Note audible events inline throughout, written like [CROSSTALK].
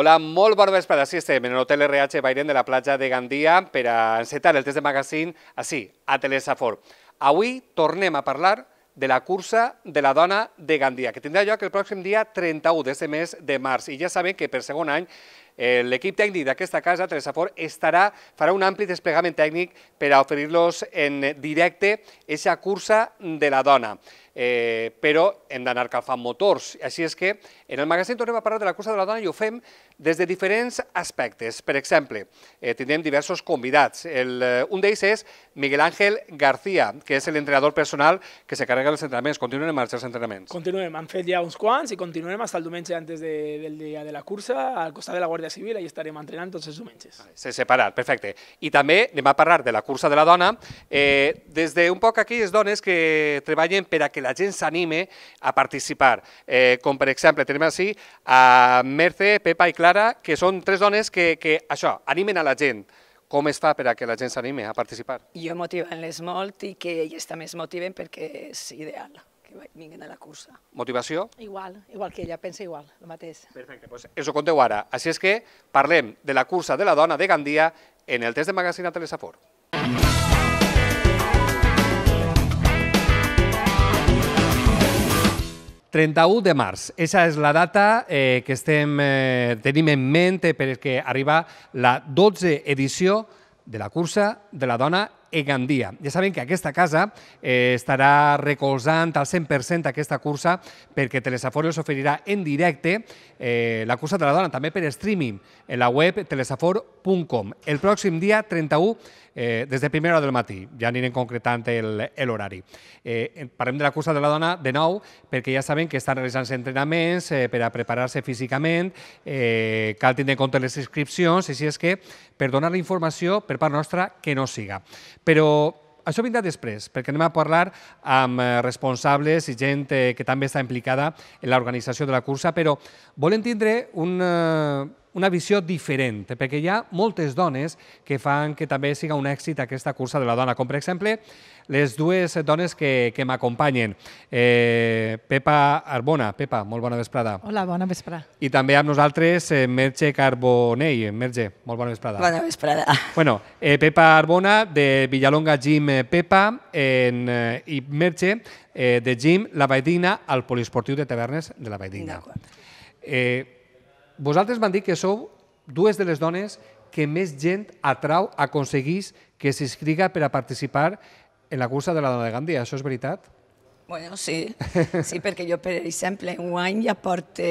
Hola, molt bona vesprada. Sí, estem en l'Hotel RH Bairen de la platja de Gandia per a encetar el test de magazín així, a Telesafor. Avui tornem a parlar de la cursa de la dona de Gandia, que tindrà lloc el pròxim dia 31 d'aquest mes de març. I ja sabem que per segon any Eh, l'equip tècnic d'aquesta casa, Teresa Fort, estarà, farà un ampli desplegament tècnic per a oferir-los en directe aquesta cursa de la dona. Eh, però hem d'anar calfant motors. Així és que en el magasin tornem a parlar de la cursa de la dona i ho fem des de diferents aspectes. Per exemple, eh, tindrem diversos convidats. El, eh, un d'ells és Miguel Ángel García, que és l'entrenador personal que s'encarrega dels entrenaments. Continuem amb els entrenaments. Continuem, han fet ja uns quants i continuem fins al diumenge antes de, del dia de la cursa al costat de la Guàrdia Guàrdia Civil, allà estarem entrenant tots els diumenges. se separar, perfecte. I també anem a parlar de la cursa de la dona. Eh, des de un poc aquelles dones que treballen per a que la gent s'anime a participar. Eh, com per exemple, tenim així a Merce, Pepa i Clara, que són tres dones que, que això, animen a la gent com es fa per a que la gent s'anime a participar? Jo motivant-les molt i que elles també es motiven perquè és ideal que vinguin a la cursa. Motivació? Igual, igual que ella, pensa igual, el mateix. Perfecte, doncs pues us ho conteu ara. Així és que parlem de la cursa de la dona de Gandia en el test de magazine a Telesafor. «31 de març, esa és la data eh, que estem, eh, tenim en ment perquè arriba la 12 edició de la cursa de la dona Egandia. Ja saben que aquesta casa eh, estarà recolzant al 100% aquesta cursa perquè Telesafor els oferirà en directe eh, la cursa de la dona, també per streaming, en la web telesafor.com. El pròxim dia 31 eh, des de primera hora del matí. Ja anirem concretant l'horari. Eh, parlem de la cursa de la dona de nou, perquè ja saben que estan realitzant entrenaments eh, per a preparar-se físicament, eh, cal tindre en compte les inscripcions, així és que per donar la informació per part nostra que no siga. Però això vindrà després, perquè anem a parlar amb eh, responsables i gent eh, que també està implicada en l'organització de la cursa, però volem tindre un, eh, una visió diferent, perquè hi ha moltes dones que fan que també siga un èxit aquesta cursa de la dona, com per exemple les dues dones que, que m'acompanyen, eh, Pepa Arbona. Pepa, molt bona vesprada. Hola, bona vesprada. I també amb nosaltres eh, Merche Carbonell. Merche, molt bona vesprada. Bona vesprada. Bueno, eh, Pepa Arbona, de Villalonga Gym Pepa, en, eh, i Merche, eh, de Gym La Baidina, al Poliesportiu de Tavernes de La Baidina. D'acord. Eh, vosaltres van dir que sou dues de les dones que més gent atrau, aconseguís que s'inscriga per a participar en la cursa de la dona de Gandia. Això és veritat? Bueno, sí, sí, perquè jo, per exemple, un any ja porto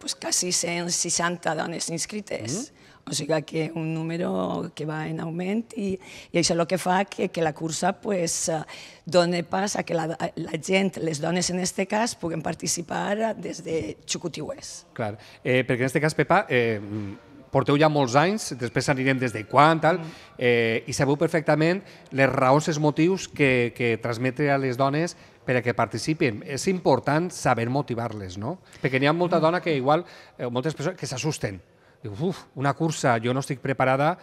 pues, quasi 160 dones inscrites. Mm -hmm. O sigui que un número que va en augment i, i això és el que fa que, que la cursa pues, eh, doni pas a que la, la gent, les dones en aquest cas, puguen participar des de Xucutiues. Clar, eh, perquè en aquest cas, Pepa, eh, porteu ja molts anys, després anirem des de quan, tal, mm. eh, i sabeu perfectament les raons, els motius que, que transmetre a les dones per a que participin. És important saber motivar-les, no? Perquè n'hi ha molta mm. dona que igual, eh, moltes persones que s'assusten Dic, uf, una cursa, jo no estic preparada,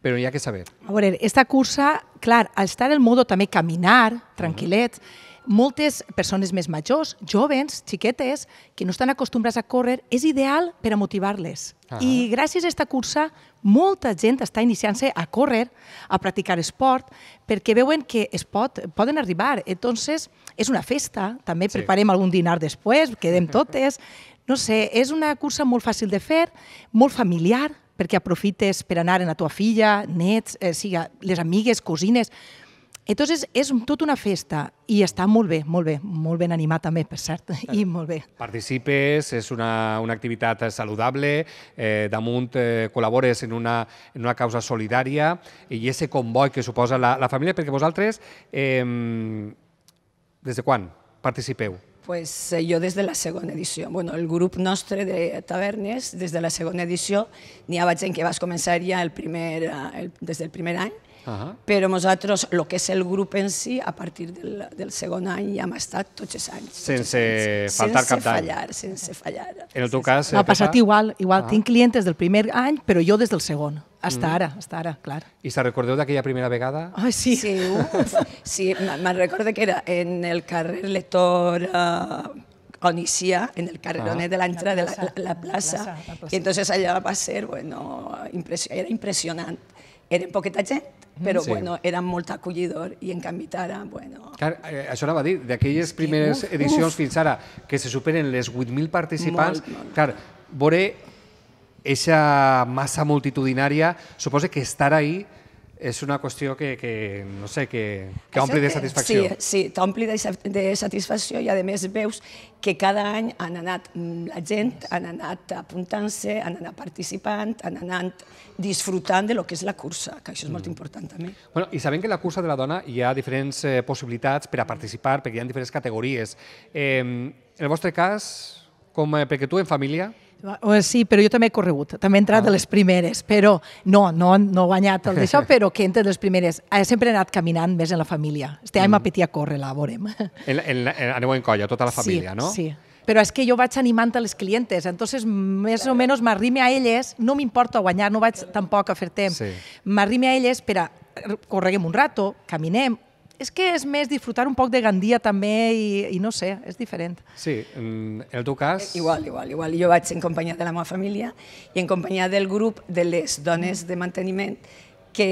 però hi ha que saber. A veure, esta cursa, clar, al estar el modo també caminar, tranquil·let, uh -huh moltes persones més majors, jovens, xiquetes, que no estan acostumbrats a córrer, és ideal per a motivar-les. Ah. I gràcies a aquesta cursa, molta gent està iniciant-se a córrer, a practicar esport, perquè veuen que es pot, poden arribar. Entonces, és una festa, també sí. preparem algun dinar després, quedem [LAUGHS] totes. No sé, és una cursa molt fàcil de fer, molt familiar, perquè aprofites per anar a la teva filla, nets, eh, siga, les amigues, cosines Entonces, és tota una festa i està molt bé, molt bé, molt ben animat també, per cert, i eh, molt bé. Participes, és una, una activitat saludable, eh, damunt eh, col·labores en una, en una causa solidària i ese comboi que suposa la, la família, perquè vosaltres, eh, des de quan participeu? Pues eh, jo des de la segona edició. Bueno, el grup nostre de tavernes, des de la segona edició, n'hi ha gent que vas començar ja el primer, eh, el, des del primer any, Uh -huh. Però nosaltres, el que és el grup en si, a partir del, del segon any ja hem estat tots els anys. Tots sense anys, faltar sense cap d'any. Sense fallar, sense fallar. En el teu cas... Ha passat igual, igual. Uh -huh. Tinc clientes del primer any, però jo des del segon. Hasta mm. ara, hasta ara, clar. I se recordeu d'aquella primera vegada? Ah, oh, sí. Sí, uf, sí me'n recordo que era en el carrer Lector uh, ah, Onisia, en el carreronet ah. de l'entrada de la, la, la, plaça, la plaça, la plaça. I entonces allà va ser, bueno, impresio, era impressionant. Eren poqueta gent, mm-hmm. però sí. bueno, eren molt acollidors i en canvi ara, bueno... Clar, eh, això anava a dir, d'aquelles primeres uf, edicions uf. fins ara, que se superen les 8.000 participants, molt, molt. clar, veure aquesta massa multitudinària, suposa que estar ahí és una qüestió que, que no sé, que, que ompli de satisfacció. Sí, sí t'ompli de, de satisfacció i a més veus que cada any han anat mm, la gent, han anat apuntant-se, han anat participant, han anat disfrutant de lo que és la cursa, que això és mm. molt important també. Bueno, I sabem que la cursa de la dona hi ha diferents eh, possibilitats per a mm. participar, perquè hi ha diferents categories. Eh, en el vostre cas, com, eh, perquè tu en família, Sí, però jo també he corregut, també he entrat ah. a les primeres, però no, no, no he guanyat el d'això, [LAUGHS] però que entre les primeres. Ah, sempre he anat caminant més en la família. Este any mm. a córrer, la veurem. [LAUGHS] En, en, en, aneu en colla, tota la família, sí, no? Sí, però és que jo vaig animant a les clientes, entonces més o menys m'arrime a elles, no m'importa guanyar, no vaig tampoc a fer temps, sí. m'arrime a elles per a correguem un rato, caminem, és que és més disfrutar un poc de Gandia també i, i no sé, és diferent. Sí, en el teu cas... Eh, igual, igual, igual. Jo vaig en companyia de la meva família i en companyia del grup de les dones de manteniment que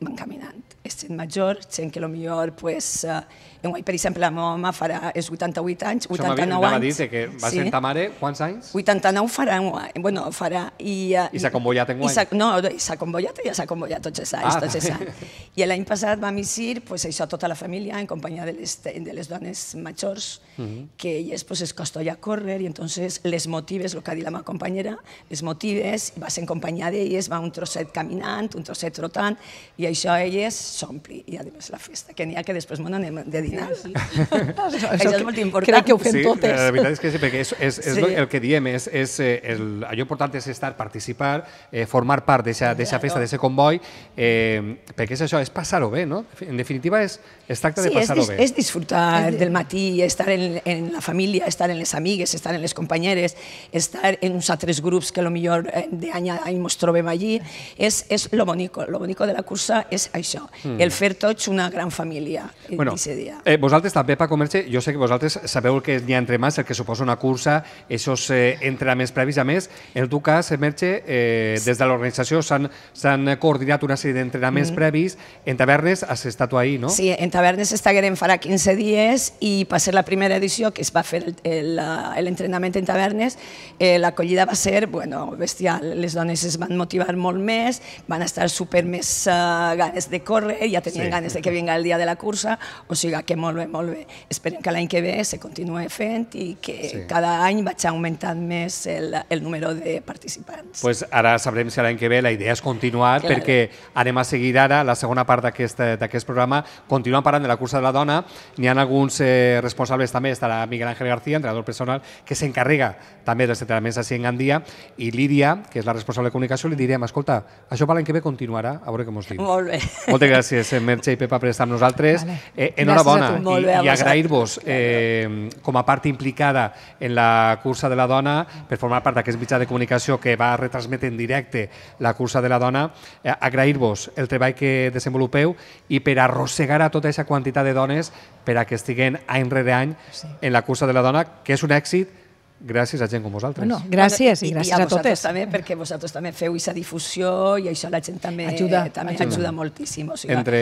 van caminant sent major, sent que millor pues, eh, guai, per exemple, la meva mama farà els 88 anys, 89 anys. Això que va sí. ser ta mare, quants anys? 89 farà, bueno, farà. I, eh, I s'ha convollat enguany? I no, s'ha convollat i ja s'ha convollat tots els anys, ah, tots els anys. I l'any passat vam eixir pues, això tota la família en companyia de les, de les dones majors, uh mhm. -huh. que elles pues, es costa ja córrer i entonces les motives, el que ha dit la meva companyera, les motives, va ser en companyia d'elles, va un trosset caminant, un trosset trotant, i això elles s'ompli i a més la festa, que n'hi ha que després me n'anem de dinar. Sí, sí. [LAUGHS] Això és molt important. Crec que ho fem sí, totes. La veritat és que sí, perquè és, és, és sí. el que diem, és, és eh, el, allò important és estar, participar, eh, formar part d'aquesta claro. festa, d'aquest comboi, eh, perquè és això, és passar-ho bé, no? En definitiva, és, es tracta sí, de passar-ho bé. Sí, és disfrutar del matí, estar en, en la família, estar en les amigues, estar en les companyeres, estar en uns altres grups que a lo millor eh, d'any a any ens trobem allí. És, és lo bonico, lo bonico de la cursa és això mm. el fer tots una gran família bueno, dia. Eh, vosaltres també, Paco Merche, jo sé que vosaltres sabeu el que n'hi ha entre mans, el que suposa una cursa, aquests eh, entrenaments previs. A més, en el teu cas, Merche, eh, des de l'organització s'han coordinat una sèrie d'entrenaments mm. previs. En Tavernes has estat tu ahir, no? Sí, en Tavernes estiguérem farà 15 dies i va ser la primera edició que es va fer l'entrenament en Tavernes. Eh, L'acollida va ser, bueno, bestial. Les dones es van motivar molt més, van estar super més uh, eh, ganes de córrer, bé, ja tenien sí. ganes de que vinga el dia de la cursa, o sigui que molt bé, molt bé. Esperem que l'any que ve se continuï fent i que sí. cada any vaig augmentant més el, el número de participants. pues ara sabrem si l'any que ve la idea és continuar, claro. perquè anem a seguir ara la segona part d'aquest programa, Continuem parlant de la cursa de la dona, n'hi ha alguns eh, responsables també, estarà Miguel Ángel García, entrenador personal, que s'encarrega també dels entrenaments així en Gandia, i Lídia, que és la responsable de comunicació, li direm, escolta, això per l'any que ve continuarà, a veure què mos diu. Molt bé. Moltes gràcies gràcies, Merche i Pepa, per estar amb nosaltres. Vale. Eh, enhorabona i, i agrair-vos eh, com a part implicada en la cursa de la dona per formar part d'aquest mitjà de comunicació que va retransmetre en directe la cursa de la dona. Eh, agrair-vos el treball que desenvolupeu i per arrossegar a tota aquesta quantitat de dones per a que estiguen any rere any sí. en la cursa de la dona, que és un èxit gràcies a gent com vosaltres. Bueno, gràcies i, i gràcies i a, a totes. també, perquè vosaltres també feu aquesta difusió i això la gent també ajuda, també ajuda. ajuda moltíssim. O sigui, entre,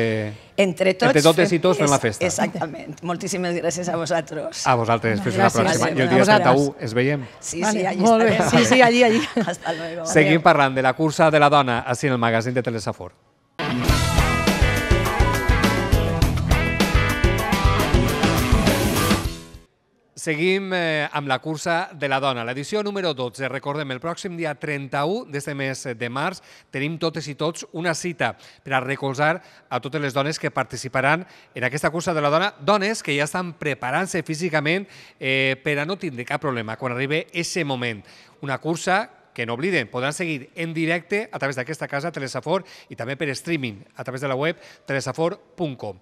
entre, tots, entre totes i tots fem la festa. Exactament. Moltíssimes gràcies a vosaltres. A vosaltres. Fins la pròxima. I el dia 31 es veiem? Sí, sí, allí Molt bé. Sí, sí, allí, allí. Hasta luego. Seguim parlant de la cursa de la dona així en el magazín de Telesafor. Mm. Seguim eh, amb la cursa de la dona, l'edició número 12. Recordem, el pròxim dia 31 d'aquest mes de març tenim totes i tots una cita per a recolzar a totes les dones que participaran en aquesta cursa de la dona, dones que ja estan preparant-se físicament eh, per a no tindre cap problema quan arribi aquest moment. Una cursa que no obliden, podran seguir en directe a través d'aquesta casa Telesafor i també per streaming a través de la web telesafor.com.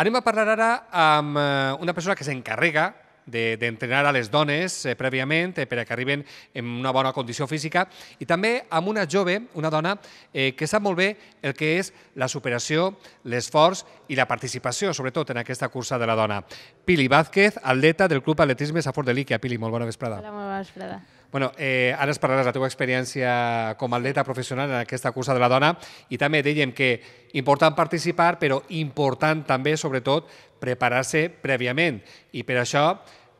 Anem a parlar ara amb eh, una persona que s'encarrega d'entrenar de, a les dones eh, prèviament eh, perquè arriben en una bona condició física i també amb una jove, una dona, eh, que sap molt bé el que és la superació, l'esforç i la participació, sobretot en aquesta cursa de la dona. Pili Vázquez, atleta del Club Atletisme Safor de Líquia. Pili, molt bona vesprada. Hola, molt bona vesprada. Bueno, eh, ara ens parlaràs la teva experiència com a atleta professional en aquesta cursa de la dona i també dèiem que important participar, però important també, sobretot, preparar-se prèviament. I per això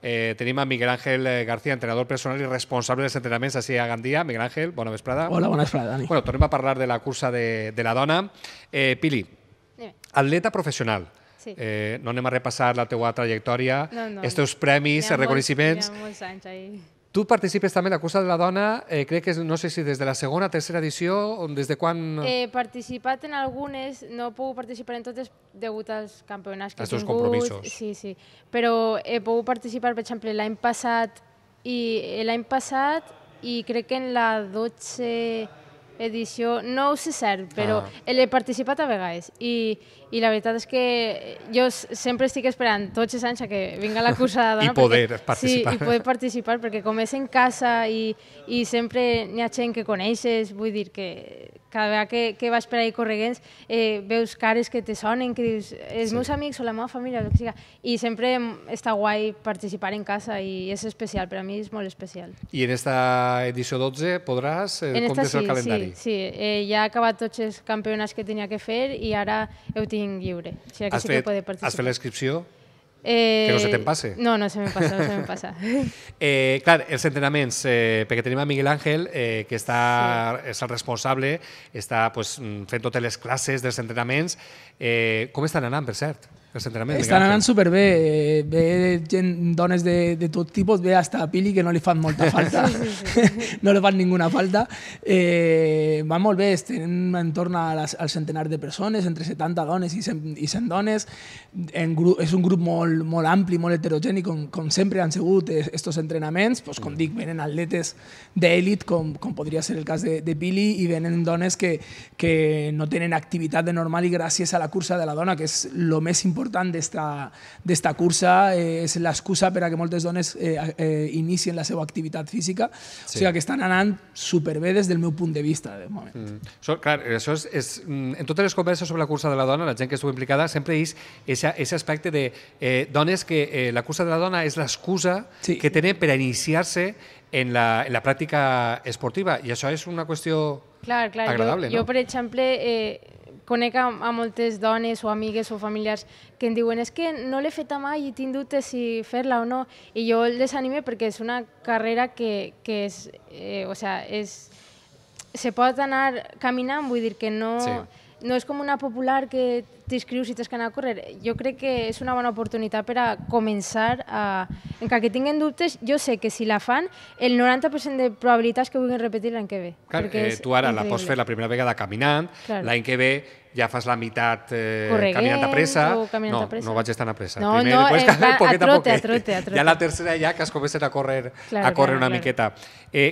Eh, tenim a Miguel Ángel eh, García, entrenador personal i responsable dels entrenaments així a Gandia. Miguel Ángel, bona vesprada. Hola, bona vesprada, Dani. Bueno, tornem a parlar de la cursa de, de la dona. Eh, Pili, Dime. atleta professional. Sí. Eh, no anem a repassar la teua trajectòria, no, no. els teus premis, els reconeixements... Hi ha molts anys ahí. Tu participes també a la cursa de la dona, eh, crec que és, no sé si des de la segona, tercera edició, o des de quan... He eh, participat en algunes, no he pogut participar en totes degut als campionats que he tingut. compromisos. Sí, sí. Però he pogut participar, per exemple, l'any passat i l'any passat i crec que en la 12 edició, no ho sé cert, però ah. l'he participat a vegades i, i la veritat és que jo sempre estic esperant tots els anys que vinga la cursa de [LAUGHS] dona. I poder perquè, participar. Sí, i poder participar, perquè com és en casa i, i sempre n'hi ha gent que coneixes, vull dir que cada vegada que, que vas per ahir correguents eh, veus cares que te sonen, que dius els sí. meus amics o la meva família, el que siga. I sempre està guai participar en casa i és especial, per a mi és molt especial. I en esta edició 12 podràs, eh, en esta, sí, el calendari? Sí, sí. Eh, ja he acabat tots els campionats que tenia que fer i ara ho tinc lliure. O sigui que has sí fet, que participar. Has fet l'inscripció? Eh, que no se te'n eh, passe. No, no se me passa, no se me passa. [LAUGHS] eh, clar, els entrenaments, eh, perquè tenim a Miguel Ángel, eh, que està, sí. és el responsable, està pues, fent totes les classes dels entrenaments. Eh, com estan anant, per cert? Els entrenaments Estan anant superbé. Ve eh, gent, dones de, de tot tipus, ve hasta Pili, que no li fan molta falta. [LAUGHS] no li fan ninguna falta. Eh, va molt bé, estem en torn al centenar de persones, entre 70 dones i 100, i 100 dones. En grup, és un grup molt, molt ampli, molt heterogènic, com, com sempre han sigut aquests entrenaments. Pues, com mm. dic, venen atletes d'èlit, com, com podria ser el cas de, de Pili, i venen dones que, que no tenen activitat de normal i gràcies a la cursa de la dona, que és el més important important d'esta cursa eh, és l'excusa per a que moltes dones eh, eh, inicien la seva activitat física. Sí. O sigui, que estan anant superbé des del meu punt de vista, de moment. Mm. So, clar, això és, és... Mm, en totes les converses sobre la cursa de la dona, la gent que esteu implicada sempre és aquest aspecte de eh, dones que eh, la cursa de la dona és l'excusa sí. que tenen per a iniciar-se en la, en la pràctica esportiva i això és una qüestió clar, clar, agradable. Jo, no? jo per exemple, eh, conec a, a moltes dones o amigues o familiars que em diuen és que no l'he feta mai i tinc dubtes si fer-la o no, i jo el desanime perquè és una carrera que, que és, eh, o sea, és, se pot anar caminant, vull dir que no... Sí no és com una popular que t'inscrius i t'has d'anar a córrer. Jo crec que és una bona oportunitat per a començar a... Encara que tinguin dubtes, jo sé que si la fan, el 90% de probabilitats que vulguin repetir l'any que ve. Clar, eh, tu ara increïble. la pots fer la primera vegada caminant, l'any que ve ja fas la meitat eh, caminant a pressa. Caminant no, a pressa. no vaig estar a pressa. No, Primer, no, després, eh, va, a, trote, a, trote, eh. a trote, a trote. Ja la tercera ja que has començat a córrer, clar, a córrer clar, una clar. miqueta. Eh,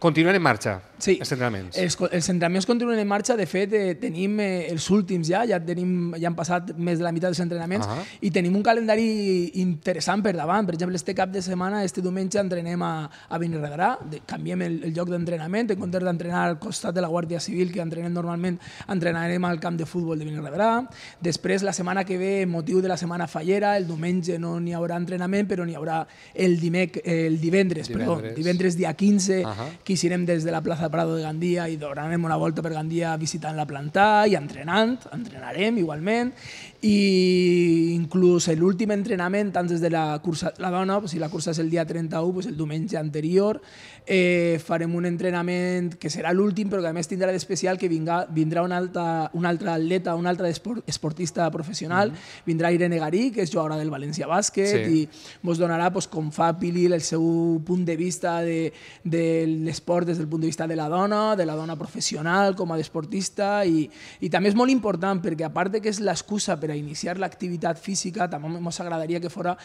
Continuen en marxa, sí. els entrenaments. Els, els entrenaments continuen en marxa. De fet, eh, tenim eh, els últims ja, ja, tenim, ja han passat més de la meitat dels entrenaments uh ah. -huh. i tenim un calendari interessant per davant. Per exemple, este cap de setmana, este diumenge, entrenem a, a Benirredrà, canviem el, el lloc d'entrenament, en comptes d'entrenar al costat de la Guàrdia Civil, que entrenem normalment, entrenarem al camp de futbol de Benirredrà. Després, la setmana que ve, motiu de la setmana fallera, el diumenge no n'hi haurà entrenament, però n'hi haurà el, dimec, el divendres, divendres, perdó, divendres dia 15, uh -huh quisirem des de la plaça Prado de Gandia i donarem una volta per Gandia visitant la plantà i entrenant, entrenarem igualment, i inclús l'últim entrenament, antes de la cursa la dona, pues, si la cursa és el dia 31, pues, el diumenge anterior, eh, farem un entrenament que serà l'últim, però que a més tindrà d'especial que vinga, vindrà un, alta, un altre atleta, un altre esport, esportista professional, mm -hmm. vindrà Irene Garí, que és jugadora del València Bàsquet, sí. i ens donarà, pues, com fa Pili, el seu punt de vista de, de l'esport des del punt de vista de la dona, de la dona professional com a esportista, i, i també és molt important, perquè a part de que és l'excusa per a iniciar l'activitat física física, nos agradaría que fuera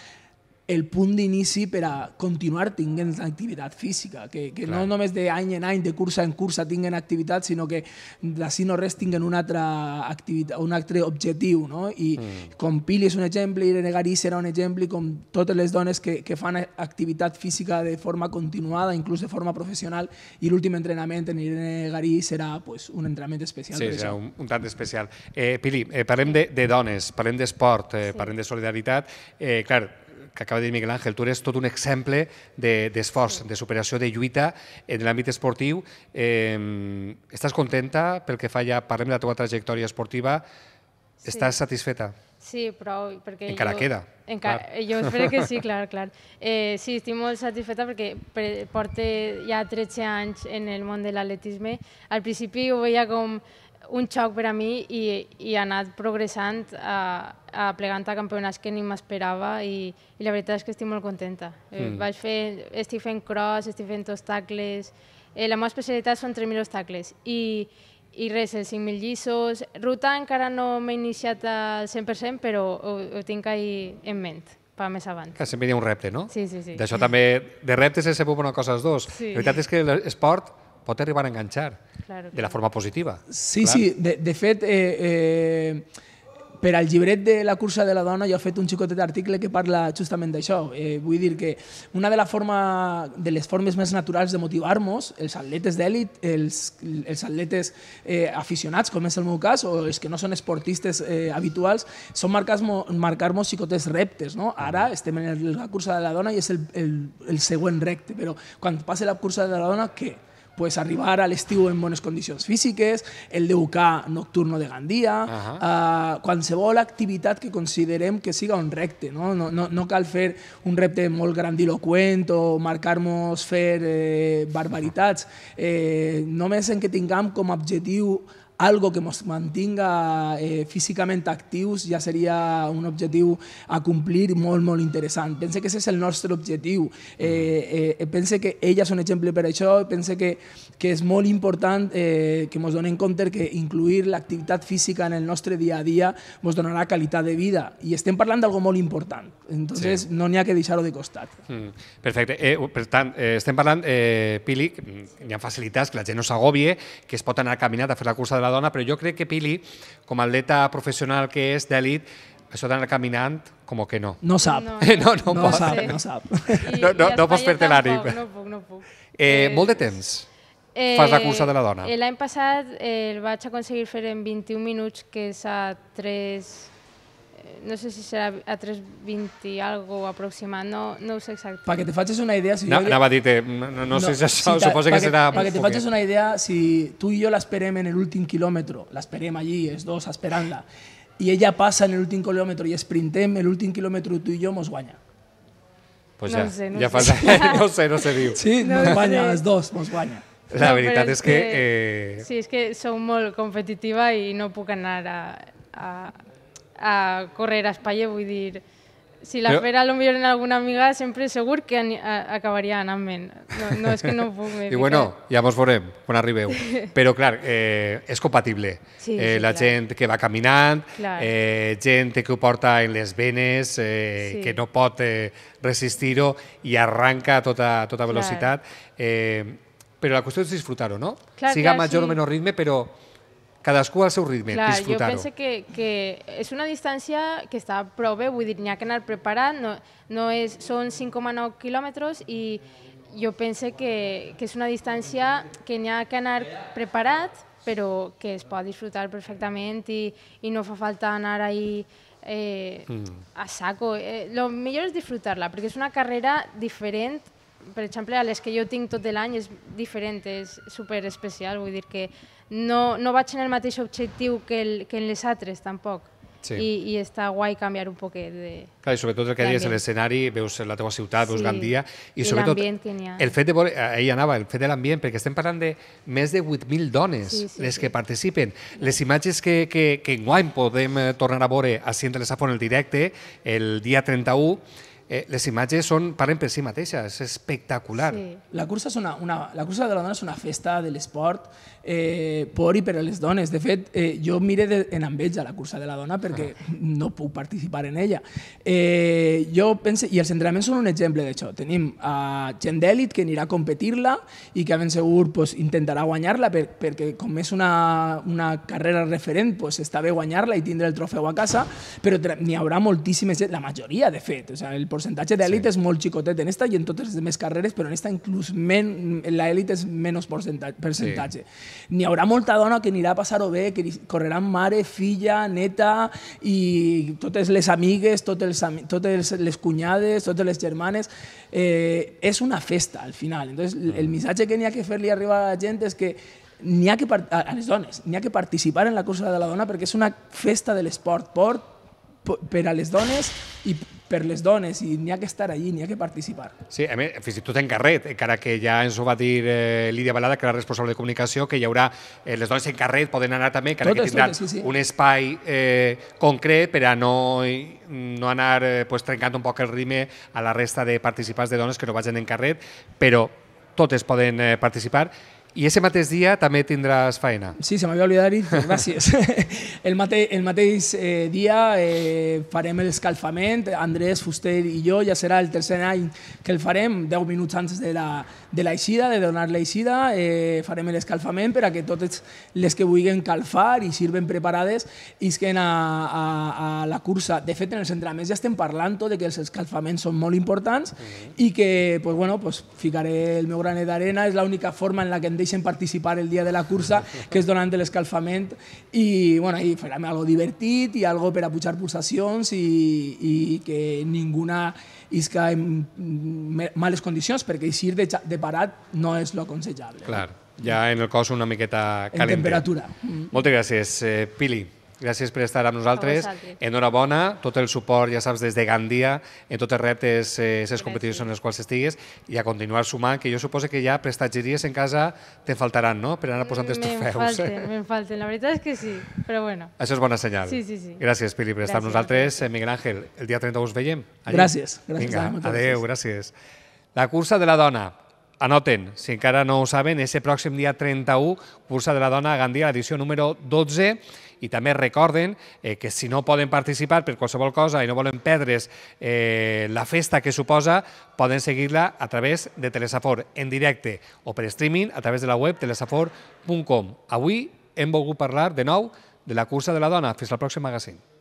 el punt d'inici per a continuar tinguent activitat física, que, que Clar. no només d'any en any, de cursa en cursa tinguen activitat, sinó que d'ací no res tinguen un altre, activitat, un altre objectiu, no? I mm. com Pili és un exemple, Irene Garí serà un exemple, com totes les dones que, que fan activitat física de forma continuada, inclús de forma professional, i l'últim entrenament en Irene Garí serà pues, un entrenament especial. Sí, serà un, un tant especial. Eh, Pili, eh, parlem de, de dones, parlem d'esport, eh, sí. parlem de solidaritat. Eh, clar, que acaba de dir Miguel Ángel, tu eres tot un exemple d'esforç, de, de superació, de lluita en l'àmbit esportiu. Eh, estàs contenta pel que fa ja, parlem de la teva trajectòria esportiva, sí. estàs satisfeta? Sí, però... Perquè encara jo, queda. Encara, clar. Eh, jo espero que sí, [LAUGHS] clar, clar. Eh, sí, estic molt satisfeta perquè porte ja 13 anys en el món de l'atletisme. Al principi ho veia com un xoc per a mi i, i ha anat progressant a, a plegant a campionats que ni m'esperava i, i la veritat és que estic molt contenta. Eh, mm. Vaig fer, estic fent cross, estic fent obstacles, eh, la meva especialitat són 3.000 obstacles i, i res, els 5.000 lliços, ruta encara no m'he iniciat al 100% però ho, ho tinc ahir en ment per més avant. Que sempre hi ha un repte, no? Sí, sí, sí. D'això també, de reptes és sempre una cosa els dos. Sí. La veritat és que l'esport pot arribar a enganxar claro, de la forma positiva. Sí, clar. sí, de, de fet, eh, eh, per al llibret de la cursa de la dona jo he fet un xicotet article que parla justament d'això. Eh, vull dir que una de, la forma, de les formes més naturals de motivar-nos, els atletes d'èlit, els, els atletes eh, aficionats, com és el meu cas, o els que no són esportistes eh, habituals, són marcar-nos marcar xicotets reptes. No? Ara estem en la cursa de la dona i és el, el, el següent recte, però quan passa la cursa de la dona, què? pues, arribar a l'estiu en bones condicions físiques, el DUK nocturno de Gandia, uh ah, -huh. uh, qualsevol activitat que considerem que siga un recte. No, no, no, no cal fer un repte molt grandiloquent o marcar-nos fer eh, barbaritats. Eh, només en que tinguem com a objectiu algo que ens mantinga eh, físicament actius ja seria un objectiu a complir molt, molt interessant. Pense que aquest és el nostre objectiu. Eh, eh, eh, pense que ella és un exemple per això, pense que, que és molt important eh, que ens donen compte que incluir l'activitat física en el nostre dia a dia ens donarà qualitat de vida. I estem parlant d'algo molt important. Entonces, sí. no n'hi ha que deixar-ho de costat. Mm, perfecte. Eh, per tant, eh, estem parlant, eh, Pili, hi ha facilitats que la gent no s'agobie, que es pot anar a caminar, a fer la cursa de la dona, però jo crec que Pili, com a atleta professional que és d'elit, això d'anar caminant, com que no. No sap. No, no, [LAUGHS] no, no, no pot. sap, no sap. I, no, no, no pots fer-te l'ànim. No puc, no puc. Eh, eh, molt de temps. Eh, Fas la cursa de la dona. Eh, l'any passat eh, el vaig aconseguir fer en 21 minuts, que és a 3 no sé si serà a 3.20 i algo aproximat, no, no ho sé exacte. Perquè te facis una idea... Si no, jo... Anava a dir no, no, no, sé si això, si suposa que serà... Perquè te facis una idea, si tu i jo l'esperem en l'últim quilòmetre, l'esperem allí, els dos esperant-la, i ella passa en l'últim quilòmetre i esprintem l'últim quilòmetre tu i jo, mos guanya. Pues no ja, sé, no ja sé. Fa... [LAUGHS] no sé, no sé, diu. Sí, no mos guanya, els dos, mos guanya. La no, veritat és, és que... que eh... Sí, és que sou molt competitiva i no puc anar a, a, a correr a Espanya, vull dir, si la fera a lo millor en alguna amiga, sempre segur que an acabaria anant-me'n. No, no, és que no puc més. [LAUGHS] I bueno, ja mos veurem quan arribeu. [LAUGHS] Però, clar, eh, és compatible. Sí, eh, sí, la clar. gent que va caminant, clar. eh, gent que ho porta en les venes, eh, sí. que no pot eh, resistir-ho i arranca a tota, tota velocitat. Clar. Eh, però la qüestió és disfrutar-ho, no? Clar, Siga clar, major sí. o menor ritme, però cadascú al seu ritme, Clar, disfrutar-ho. Jo penso que, que és una distància que està prou bé, vull dir, n'hi ha que anar preparat, no, no és, són 5,9 quilòmetres i jo penso que, que és una distància que n'hi ha que anar preparat, però que es pot disfrutar perfectament i, i no fa falta anar ahí eh, mm. a saco. El eh, millor és disfrutar-la, perquè és una carrera diferent per exemple, a les que jo tinc tot l'any és diferent, és super especial, vull dir que no, no vaig en el mateix objectiu que, el, que en les altres tampoc. Sí. I, I està guai canviar un poquet de... Clar, i sobretot el que deies a l'escenari, veus la teva ciutat, sí. veus Gandia, i, I sobretot el fet de... Eh, ahir anava, el fet de l'ambient, perquè estem parlant de més de 8.000 dones sí, sí, les que sí. participen. Les imatges que, que, que guany podem eh, tornar a veure a Siente les en el directe, el dia 31, eh, les imatges són, parlen per si mateixes, és espectacular. Sí. La, cursa és una, una, la cursa de la dona és una festa de l'esport eh, por i per a les dones. De fet, eh, jo mire de, en enveja la cursa de la dona perquè ah. no puc participar en ella. Eh, jo pense, I els entrenaments són un exemple d'això. Tenim eh, gent d'èlit que anirà a competir-la i que ben segur pues, intentarà guanyar-la per, perquè com és una, una carrera referent, pues, està bé guanyar-la i tindre el trofeu a casa, però n'hi haurà moltíssimes, la majoria, de fet. O sigui, el percentatge d'elit sí. és molt xicotet en esta i en totes les més carreres, però en esta inclús men, l'elit és menys percentatge. Sí. N'hi haurà molta dona que anirà a passar-ho bé, que correran mare, filla, neta i totes les amigues, totes les, totes les cunyades, totes les germanes. Eh, és una festa, al final. Entonces, mm. el missatge que n'hi ha que fer-li arribar a la gent és que n'hi ha que a les dones, n'hi ha que participar en la cursa de la dona perquè és una festa de l'esport, port per a les dones i per les dones i n'hi ha que estar allí, n'hi ha que participar. Sí, a més, fins i tot en carret, encara que ja ens ho va dir eh, Lídia Balada, que era responsable de comunicació, que hi haurà, eh, les dones en carret poden anar també, encara totes, que tindran totes, sí, sí. un espai eh, concret per a no, no anar eh, pues, trencant un poc el ritme a la resta de participants de dones que no vagin en carret, però totes poden eh, participar i ese mateix dia també tindràs feina. Sí, se m'havia oblidat gràcies. [LAUGHS] el, mate, el mateix eh, dia eh, farem l'escalfament, Andrés, Fuster i jo, ja serà el tercer any que el farem, 10 minuts abans de la, de l'aixida, de donar l'aixida, eh, farem l'escalfament per a que totes les que vulguin calfar i sirven preparades isquen a, a, a la cursa. De fet, en els entrenaments ja estem parlant de que els escalfaments són molt importants mm -hmm. i que pues, bueno, pues, ficaré el meu granet d'arena, és l'única forma en la que em deixen participar el dia de la cursa, que és donant l'escalfament, i, bueno, i farem algo divertit i algo per a pujar pulsacions i, i que ninguna isca en males condicions, perquè eixir de, de parat no és lo aconsellable. Clar, ja en el cos una miqueta calent. En temperatura. Mm. Moltes gràcies, eh, Pili. Gràcies per estar amb nosaltres. Enhorabona, tot el suport, ja saps, des de Gandia, en tots els reptes, eh, les competicions en les quals estigues, i a continuar sumant, que jo suposo que ja prestatgeries en casa te faltaran, no?, per anar posant eh, els trofeus. Me'n eh? falten, me'n falten, la veritat és que sí, però bueno. Això és bona senyal. Sí, sí, sí. Gràcies, Pili, per estar amb nosaltres. Miguel Ángel, el dia 30 us veiem. Allà. Gràcies. gràcies Vinga, adeu, gràcies. La cursa de la dona, Anoten, si encara no ho saben, és el pròxim dia 31, cursa de la dona a Gandia, l'edició número 12, i també recorden eh, que si no poden participar per qualsevol cosa i no volen perdre's eh, la festa que suposa, poden seguir-la a través de Telesafor en directe o per streaming a través de la web telesafor.com. Avui hem volgut parlar de nou de la cursa de la dona. Fins al pròxim magazine.